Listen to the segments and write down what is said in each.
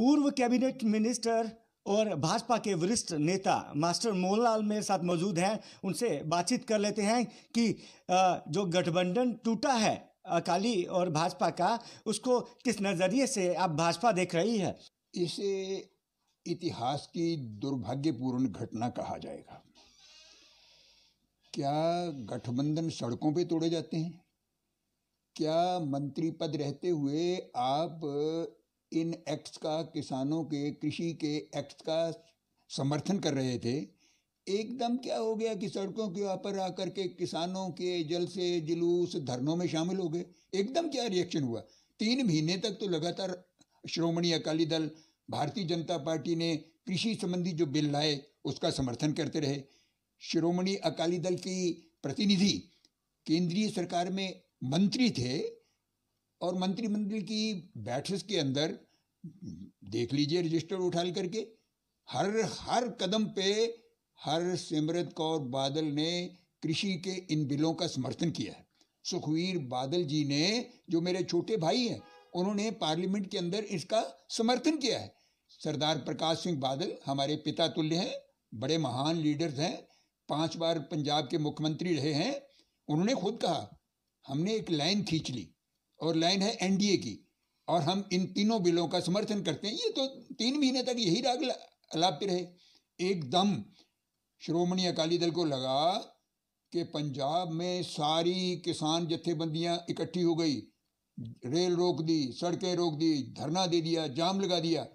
पूर्व cabinet minister और भाजपा के वरिष्ठ नेता मास्टर मोहनलाल मेरे साथ मौजूद हैं उनसे बातचीत कर लेते हैं कि जो गठबंधन टूटा है अकाली और भाजपा का उसको किस नज़रिए से आप भाजपा देख रही है इसे इतिहास की दुर्भाग्यपूर्ण घटना कहा जाएगा क्या गठबंधन सड़कों पे तोड़े जाते हैं क्या मंत्री पद रहते हुए आप इन एक्ट्स का किसानों के कृषि के एक्ट्स का समर्थन कर रहे थे एकदम क्या हो गया कि सड़कों के ऊपर आकर के किसानों के जल से जुलूस धरनों में शामिल हो गए एकदम क्या रिएक्शन हुआ तीन महीने तक तो लगातार श्रोमणी अकाली दल भारतीय जनता पार्टी ने कृषि संबंधी जो बिल लाए उसका समर्थन करते रहे श्रोमणी अकाली दल की प्रतिनिधि केंद्रीय सरकार में मंत्री थे और मंत्रिमंडल की बैठक के अंदर देख लीजिए रजिस्टर उठाल करके हर हर कदम पे हर सिमरत कौर बादल ने कृषि के इन बिलों का समर्थन किया है सुखवीर बादल जी ने जो मेरे छोटे भाई हैं उन्होंने पार्लियामेंट के अंदर इसका समर्थन किया है सरदार प्रकाश सिंह बादल हमारे पिता तुल्य हैं बड़े महान लीडर्स हैं पांच बार पंजाब के मुख्यमंत्री रहे हैं उन्होंने खुद कहा हमने एक लाइन खींच ली और लाइन है एनडीए की और हम इन तीनों बिलों का समर्थन करते हैं ये तो तीन महीने तक यही राग लाभते रहे एकदम श्रोमणी अकाली दल को लगा कि पंजाब में सारी किसान जत्थेबंदियाँ इकट्ठी हो गई रेल रोक दी सड़कें रोक दी धरना दे दिया जाम लगा दिया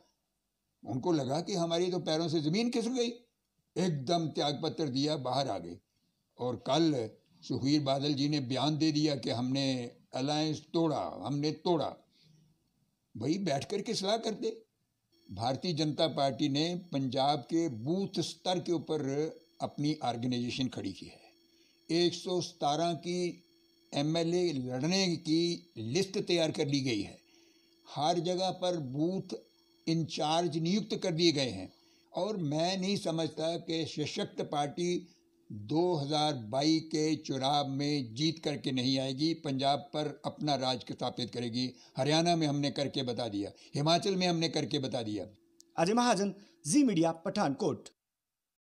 उनको लगा कि हमारी तो पैरों से ज़मीन खिसक गई एकदम त्यागपत्र दिया बाहर आ गए और कल सुहीर बादल जी ने बयान दे दिया कि हमने अलायंस तोड़ा हमने तोड़ा भाई बैठ कर के सलाह करते भारतीय जनता पार्टी ने पंजाब के बूथ स्तर के ऊपर अपनी ऑर्गेनाइजेशन खड़ी की है एक की एमएलए लड़ने की लिस्ट तैयार कर ली गई है हर जगह पर बूथ इंचार्ज नियुक्त कर दिए गए हैं और मैं नहीं समझता कि सशक्त पार्टी 2022 के चुनाव में जीत करके नहीं आएगी पंजाब पर अपना राज स्थापित करेगी हरियाणा में हमने करके बता दिया हिमाचल में हमने करके बता दिया अजय महाजन जी मीडिया पठानकोट